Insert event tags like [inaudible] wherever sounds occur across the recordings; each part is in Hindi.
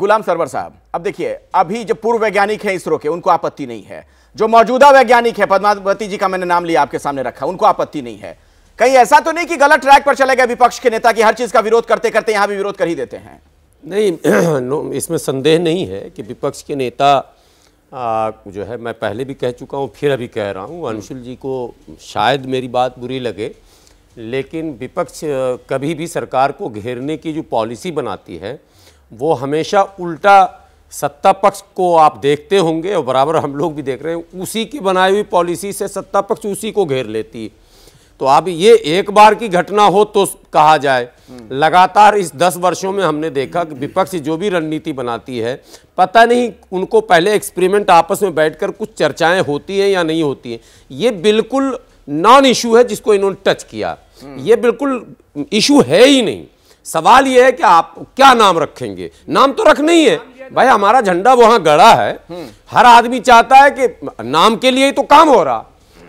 गुलाम सरवर साहब अब देखिए अभी जो पूर्व वैज्ञानिक हैं इसरो के उनको आपत्ति नहीं है जो मौजूदा वैज्ञानिक है पद्मावती जी का मैंने नाम लिया आपके सामने रखा उनको आपत्ति नहीं है कहीं ऐसा तो नहीं कि गलत ट्रैक पर चले गए विपक्ष के नेता कि हर चीज का विरोध करते करते यहां भी विरोध कर ही देते हैं नहीं [clears throat] इसमें संदेह नहीं है कि विपक्ष के नेता आ, जो है मैं पहले भी कह चुका हूँ फिर अभी कह रहा हूँ अंशुल जी को शायद मेरी बात बुरी लगे लेकिन विपक्ष कभी भी सरकार को घेरने की जो पॉलिसी बनाती है वो हमेशा उल्टा सत्ता पक्ष को आप देखते होंगे और बराबर हम लोग भी देख रहे हैं उसी की बनाई हुई पॉलिसी से सत्ता पक्ष उसी को घेर लेती तो अब ये एक बार की घटना हो तो कहा जाए लगातार इस दस वर्षों में हमने देखा कि विपक्ष जो भी रणनीति बनाती है पता नहीं उनको पहले एक्सपेरिमेंट आपस में बैठकर कुछ चर्चाएं होती हैं या नहीं होती हैं ये बिल्कुल नॉन इशू है जिसको इन्होंने टच किया ये बिल्कुल इशू है ही नहीं सवाल ये है कि आप क्या नाम रखेंगे नाम तो रख नहीं है भाई हमारा झंडा वहां गड़ा है हर आदमी चाहता है कि नाम के लिए ही तो काम हो रहा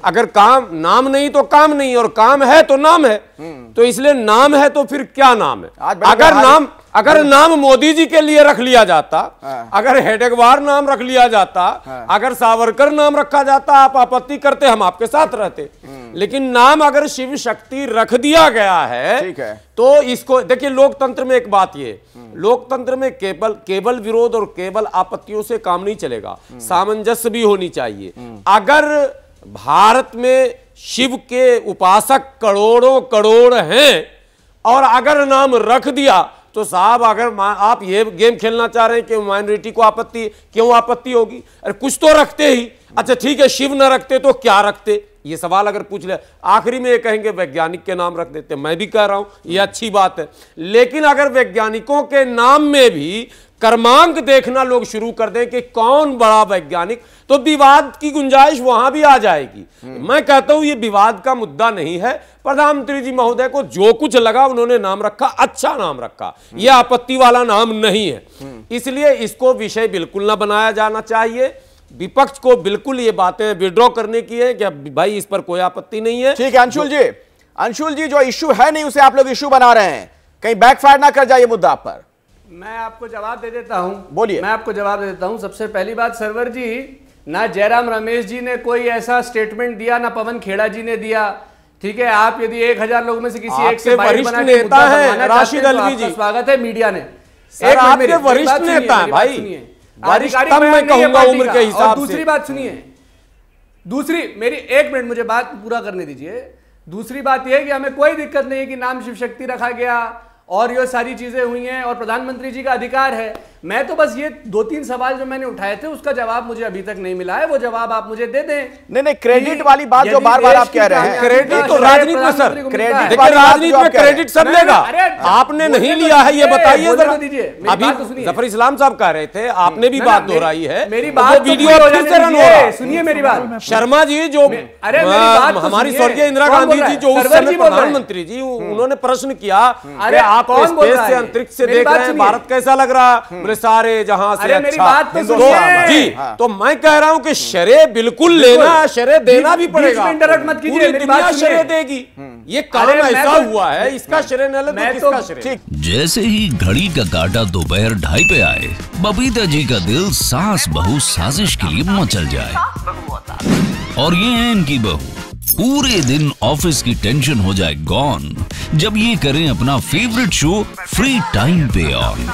अगर काम नाम नहीं तो काम नहीं और काम है तो नाम है तो इसलिए नाम है तो फिर क्या नाम है अगर नाम अगर हाँ। नाम मोदी जी के लिए रख लिया जाता हाँ। अगर हेडेगवार नाम रख लिया जाता हाँ। अगर सावरकर नाम रखा जाता आप आपत्ति करते हम आपके साथ रहते हम्म। लेकिन नाम अगर शिव शक्ति रख दिया गया है, है। तो इसको देखिए लोकतंत्र में एक बात ये हम्म। लोकतंत्र में केवल केवल विरोध और केवल आपत्तियों से काम नहीं चलेगा हम्म। सामंजस्य भी होनी चाहिए अगर भारत में शिव के उपासक करोड़ों करोड़ हैं और अगर नाम रख दिया तो साहब अगर आप ये गेम खेलना चाह रहे हैं कि माइनॉरिटी को आपत्ति क्यों आपत्ति होगी अरे कुछ तो रखते ही अच्छा ठीक है शिव न रखते तो क्या रखते ये सवाल अगर पूछ ले आखिरी में ये कहेंगे वैज्ञानिक के नाम रख देते मैं भी कह रहा हूं ये अच्छी बात है लेकिन अगर वैज्ञानिकों के नाम में भी कर्मांक देखना लोग शुरू कर दें कि कौन बड़ा वैज्ञानिक तो विवाद की गुंजाइश वहां भी आ जाएगी हम्म। मैं कहता हूं ये विवाद का मुद्दा नहीं है प्रधानमंत्री जी महोदय को जो कुछ लगा उन्होंने नाम रखा अच्छा नाम रखा हम्म। यह आपत्ति वाला नाम नहीं है हम्म। इसलिए इसको विषय बिल्कुल ना बनाया जाना चाहिए विपक्ष को बिल्कुल ये बातें विड्रॉ करने की है कि भाई इस पर कोई आपत्ति नहीं है ठीक है अंशुल जी अंशुल जी जो इश्यू है नहीं उसे आप लोग इश्यू बना रहे हैं कहीं बैकफायर ना कर जाए मुद्दा पर मैं आपको जवाब दे देता हूं बोलिए मैं आपको जवाब दे देता हूं सबसे पहली बात सरवर जी ना जयराम रमेश जी ने कोई ऐसा स्टेटमेंट दिया ना पवन खेड़ा जी ने दिया ठीक है आप यदि एक हजार लोगों में से किसी एक से वरिष्ठ नेता है राशिद अलवी जी स्वागत है मीडिया ने आपके वरिष्ठ नेता भाई उम्र के हिसाब से दूसरी बात सुनिए दूसरी मेरी एक मिनट मुझे बात पूरा करने दीजिए दूसरी बात यह है कि हमें कोई दिक्कत नहीं है कि नाम शिव शक्ति रखा गया और ये सारी चीजें हुई हैं और प्रधानमंत्री जी का अधिकार है मैं तो बस ये दो तीन सवाल जो मैंने उठाए थे उसका जवाब मुझे अभी तक नहीं मिला है वो जवाब आप मुझे दे दें नहीं नहीं क्रेडिट वाली बात जो बार तो बार आप कह रहे हैं क्रेडिट तो राजनीति में सर क्रेडिट राजनीति में क्रेडिट सब लेगा आपने नहीं तो लिया है ये बताइए तो अभी जफर इस्लाम साहब कह रहे थे आपने भी बात दोहराई है मेरी बात वीडियो सुनिए मेरी बात शर्मा जी जो हमारी स्वर्गीय इंदिरा गांधी जी जो उस समय प्रधानमंत्री जी हम्म। उन्होंने प्रश्न किया अरे आप अंतरिक्ष से देख रहे हैं भारत कैसा लग रहा में सारे जहां से अच्छा तो जी हाँ। तो मैं कह रहा हूं कि शरे बिल्कुल लेना शरे देना भी पड़ेगा इंटरप्ट मत कीजिए मेरी बात शरे देगी हम्म। ये कारण ऐसा तो- हुआ है इसका हाँ। शरे न ले किसका तो- शरे जैसे ही घड़ी का काटा दोपहर ढाई पे आए बबीता जी का दिल सास बहु साजिश के लिए मचल जाए और ये है इनकी बहू पूरे दिन ऑफिस की टेंशन हो जाए गॉन जब ये करें अपना फेवरेट शो फ्री टाइम पे ऑन